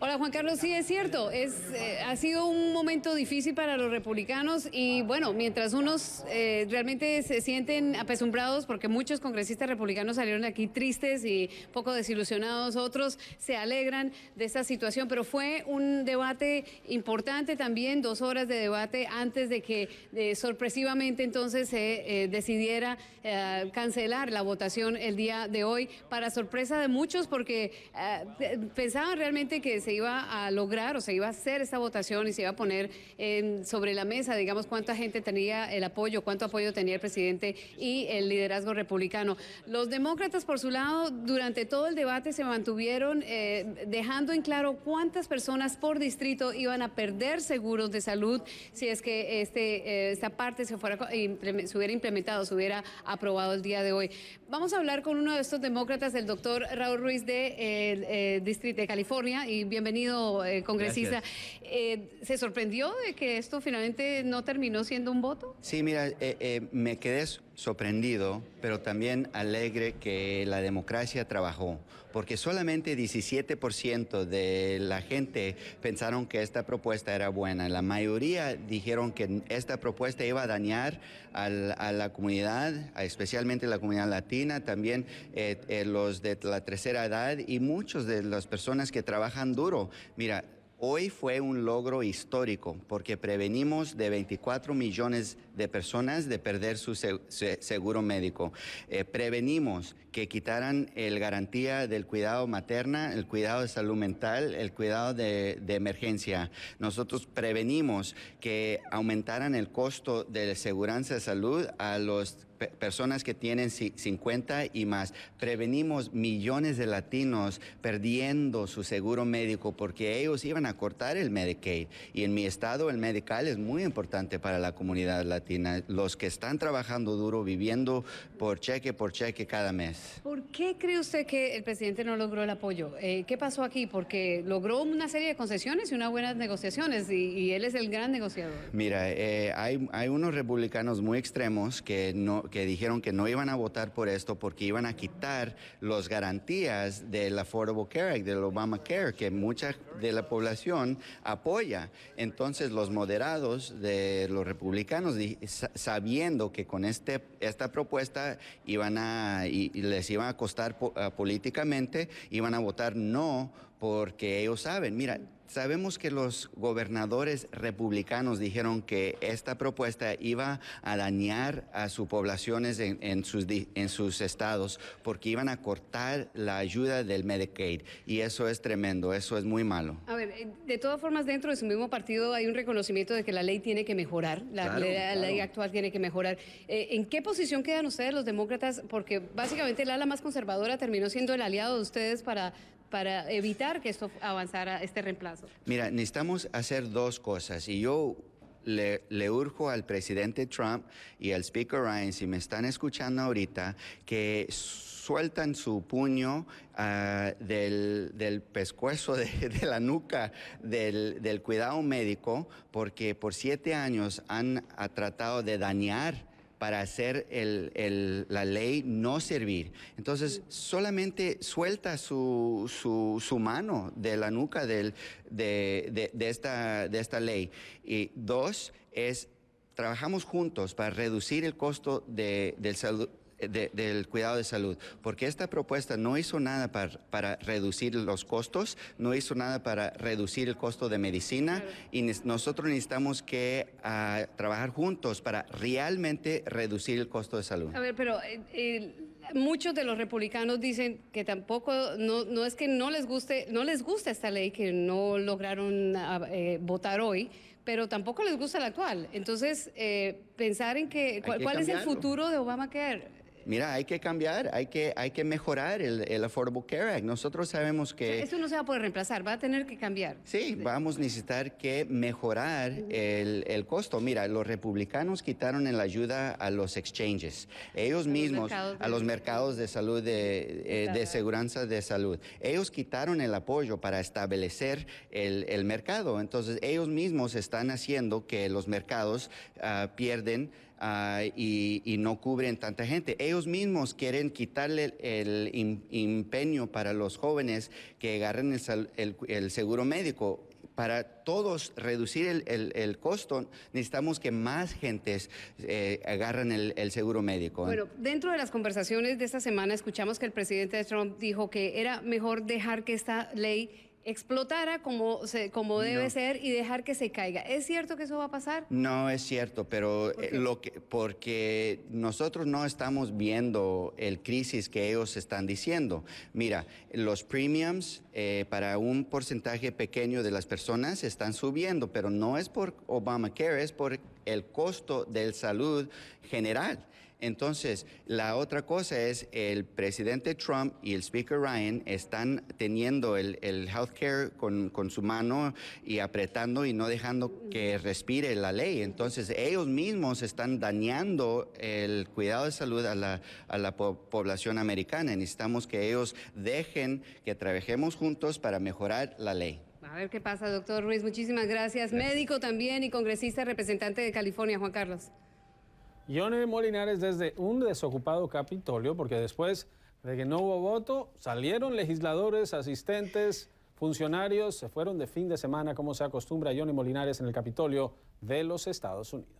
Hola Juan Carlos, sí es cierto, es, eh, ha sido un momento difícil para los republicanos y bueno, mientras unos eh, realmente se sienten apesumbrados porque muchos congresistas republicanos salieron de aquí tristes y poco desilusionados, otros se alegran de esta situación, pero fue un debate importante también, dos horas de debate antes de que sorpresivamente entonces se eh, decidiera cancelar la votación el día de hoy, para sorpresa de muchos porque pensaban realmente que se iba a lograr o se iba a hacer esta votación y se iba a poner sobre la mesa, digamos, cuánta gente tenía el apoyo, cuánto apoyo tenía el presidente y el liderazgo republicano. Los demócratas, por su lado, durante todo el debate se mantuvieron eh, dejando en claro cuántas personas por distrito iban a perder seguros de salud si es que este, eh, esta parte se, fuera, hubiera implementado, se hubiera aprobado el día de hoy. Vamos a hablar con uno de estos demócratas, el doctor Raúl Ruiz de, eh, eh Distrito de California y bien Bienvenido, eh, congresista. Eh, ¿Se sorprendió de que esto finalmente no terminó siendo un voto? Sí, mira, eh, me quedé sorprendido, pero también alegre que la democracia trabajó, porque solamente 17% de la gente pensaron que esta propuesta era buena. La mayoría dijeron que esta propuesta iba a dañar a la comunidad, especialmente la comunidad latina, también eh, eh, los de la tercera edad y muchos de las personas que trabajan duro. Mira, Hoy fue un logro histórico porque prevenimos de 24 millones de personas de perder su seguro médico. Eh, prevenimos que quitaran el garantía del cuidado materna, el cuidado de salud mental, el cuidado de, de emergencia. Nosotros prevenimos que aumentaran el costo de la seguridad de salud a los personas que tienen 50 y más. Prevenimos millones de latinos perdiendo su seguro médico porque ellos iban a cortar el Medicaid. Y en mi estado el medical es muy importante para la comunidad latina. Los que están trabajando duro, viviendo por cheque por cheque cada mes. ¿Por qué cree usted que el presidente no logró el apoyo? Eh, ¿Qué pasó aquí? Porque logró una serie de concesiones y unas buenas negociaciones y, él es el gran negociador. Mira, eh, hay, hay unos republicanos muy extremos que no que dijeron que no iban a votar por esto porque iban a quitar las garantías del Affordable Care Act, del Obamacare, que mucha de la población apoya. Entonces los moderados de los republicanos, sabiendo que con este, esta propuesta iban a, les iban a costar políticamente, iban a votar no porque ellos saben, mira, Sabemos que los gobernadores republicanos dijeron que esta propuesta iba a dañar a sus poblaciones en, sus, en sus estados porque iban a cortar la ayuda del Medicaid. Y eso es tremendo, eso es muy malo. Eh, de todas formas, dentro de su mismo partido hay un reconocimiento de que la ley tiene que mejorar, la, ley, actual tiene que mejorar. Eh, ¿En qué posición quedan ustedes los demócratas? Porque básicamente la ala más conservadora terminó siendo el aliado de ustedes para para evitar que esto avanzara, este reemplazo? Mira, necesitamos hacer dos cosas y yo le, urjo al presidente Trump y al Speaker Ryan, si me están escuchando ahorita, que sueltan su puño ah, del, pescuezo, de, la nuca del, del, cuidado médico, porque por siete años han ah, tratado de dañar para hacer la ley no servir. Entonces, solamente suelta su, mano de la nuca del, de, esta, de esta ley. Y dos, es trabajamos juntos para reducir el costo de, del salud del cuidado de salud, porque esta propuesta no hizo nada para, para, reducir los costos, no hizo nada para reducir el costo de medicina y nosotros necesitamos que ah, trabajar juntos para realmente reducir el costo de salud. A ver, pero eh, eh, muchos de los republicanos dicen que tampoco, no, es que no les guste, no les gusta esta ley que no lograron ah, eh, votar hoy, pero tampoco les gusta la actual. Entonces, pensar en que, ¿cuál, ¿cuál es el futuro de Obamacare? mira, hay que cambiar, hay que, hay que mejorar el, Affordable Care Act. Nosotros sabemos que... eso no se va a poder reemplazar, va a tener que cambiar. Sí, vamos a necesitar que mejorar el, costo. Mira, los republicanos quitaron la ayuda a los exchanges, ellos mismos, a los mercados de salud, de, eh, de de salud. Ellos quitaron el apoyo para establecer el, mercado. Entonces, ellos mismos están haciendo que los mercados ah, pierden... Ah, y, no cubren tanta gente. Ellos mismos quieren quitarle el, empeño para los jóvenes que agarren el, seguro médico para todos reducir el, costo, necesitamos que más gentes eh, agarren el, el, seguro médico. Bueno, dentro de las conversaciones de esta semana escuchamos que el presidente Trump dijo que era mejor dejar que esta ley explotara como, como debe ser y dejar que se caiga. ¿Es cierto que eso va a pasar? No es cierto, pero eh, lo que, porque nosotros no estamos viendo el crisis que ellos están diciendo. Mira, los premiums eh, para un porcentaje pequeño de las personas están subiendo, pero no es por Obamacare, es por el costo del salud general. Entonces, la otra cosa es el presidente Trump y el speaker Ryan están teniendo el, el healthcare con, su mano y apretando y no dejando que respire la ley. Entonces, ellos mismos están dañando el cuidado de salud a la, población americana. Necesitamos que ellos dejen que trabajemos juntos para mejorar la ley. A ver qué pasa, doctor Ruiz. Muchísimas gracias. Médico también y congresista representante de California, Juan Carlos. Johnny Molinares desde un desocupado Capitolio, porque después de que no hubo voto, salieron legisladores, asistentes, funcionarios, se fueron de fin de semana, como se acostumbra Johnny Molinares en el Capitolio de los Estados Unidos.